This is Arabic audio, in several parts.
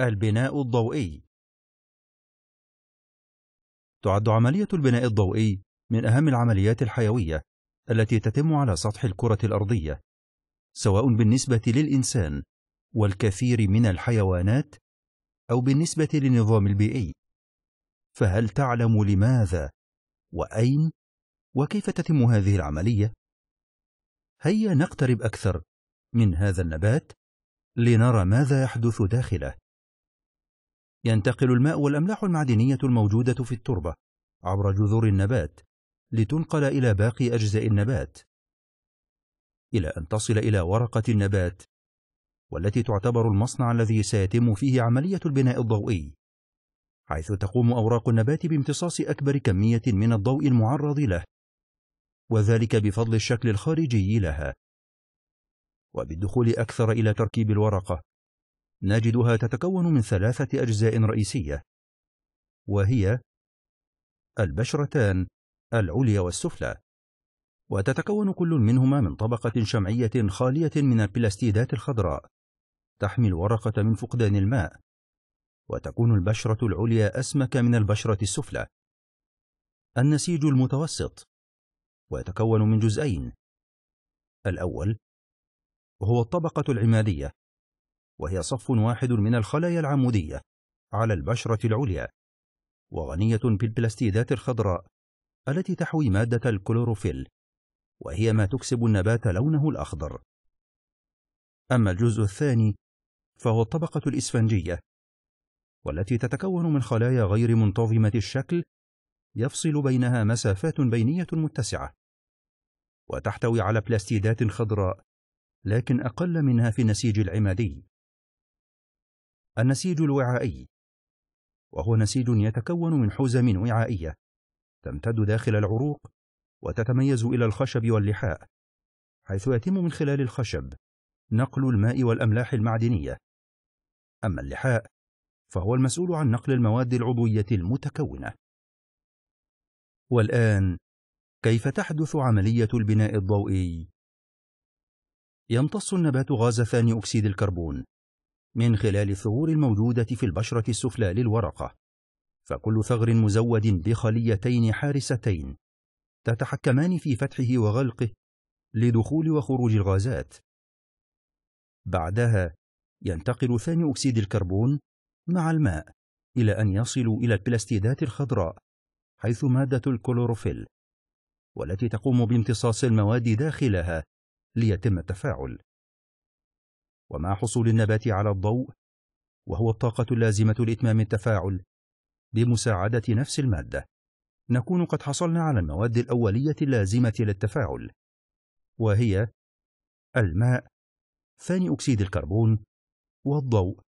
البناء الضوئي تعد عملية البناء الضوئي من أهم العمليات الحيوية التي تتم على سطح الكرة الأرضية سواء بالنسبة للإنسان والكثير من الحيوانات أو بالنسبة للنظام البيئي فهل تعلم لماذا وأين وكيف تتم هذه العملية؟ هيا نقترب أكثر من هذا النبات لنرى ماذا يحدث داخله ينتقل الماء والأملاح المعدنية الموجودة في التربة عبر جذور النبات لتنقل إلى باقي أجزاء النبات إلى أن تصل إلى ورقة النبات والتي تعتبر المصنع الذي سيتم فيه عملية البناء الضوئي حيث تقوم أوراق النبات بامتصاص أكبر كمية من الضوء المعرض له وذلك بفضل الشكل الخارجي لها وبالدخول أكثر إلى تركيب الورقة نجدها تتكون من ثلاثة أجزاء رئيسية وهي البشرتان العليا والسفلى وتتكون كل منهما من طبقة شمعية خالية من البلاستيدات الخضراء تحمي الورقة من فقدان الماء وتكون البشرة العليا أسمك من البشرة السفلى النسيج المتوسط ويتكون من جزئين الأول هو الطبقة العمادية وهي صف واحد من الخلايا العمودية على البشرة العليا وغنية بالبلاستيدات الخضراء التي تحوي مادة الكلوروفيل وهي ما تكسب النبات لونه الأخضر أما الجزء الثاني فهو الطبقة الإسفنجية والتي تتكون من خلايا غير منتظمة الشكل يفصل بينها مسافات بينية متسعة وتحتوي على بلاستيدات خضراء لكن أقل منها في النسيج العمادي النسيج الوعائي وهو نسيج يتكون من حزم وعائية تمتد داخل العروق وتتميز إلى الخشب واللحاء حيث يتم من خلال الخشب نقل الماء والأملاح المعدنية أما اللحاء فهو المسؤول عن نقل المواد العضوية المتكونة والآن كيف تحدث عملية البناء الضوئي؟ يمتص النبات غاز ثاني أكسيد الكربون من خلال الثغور الموجودة في البشرة السفلى للورقة فكل ثغر مزود بخليتين حارستين تتحكمان في فتحه وغلقه لدخول وخروج الغازات بعدها ينتقل ثاني أكسيد الكربون مع الماء إلى أن يصل إلى البلاستيدات الخضراء حيث مادة الكلوروفيل والتي تقوم بامتصاص المواد داخلها ليتم التفاعل ومع حصول النبات على الضوء وهو الطاقة اللازمة لإتمام التفاعل بمساعدة نفس المادة نكون قد حصلنا على المواد الأولية اللازمة للتفاعل وهي الماء ثاني أكسيد الكربون والضوء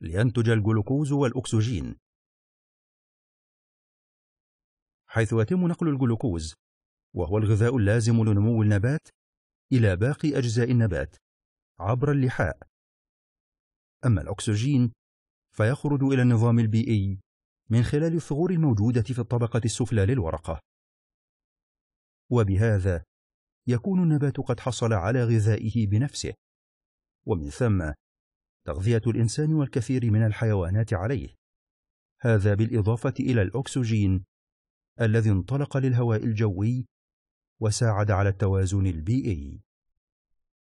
لينتج الجلوكوز والأكسجين حيث يتم نقل الجلوكوز وهو الغذاء اللازم لنمو النبات إلى باقي أجزاء النبات عبر اللحاء أما الأكسجين فيخرج إلى النظام البيئي من خلال الثغور الموجودة في الطبقة السفلى للورقة وبهذا يكون النبات قد حصل على غذائه بنفسه ومن ثم تغذية الإنسان والكثير من الحيوانات عليه هذا بالإضافة إلى الأكسجين الذي انطلق للهواء الجوي وساعد على التوازن البيئي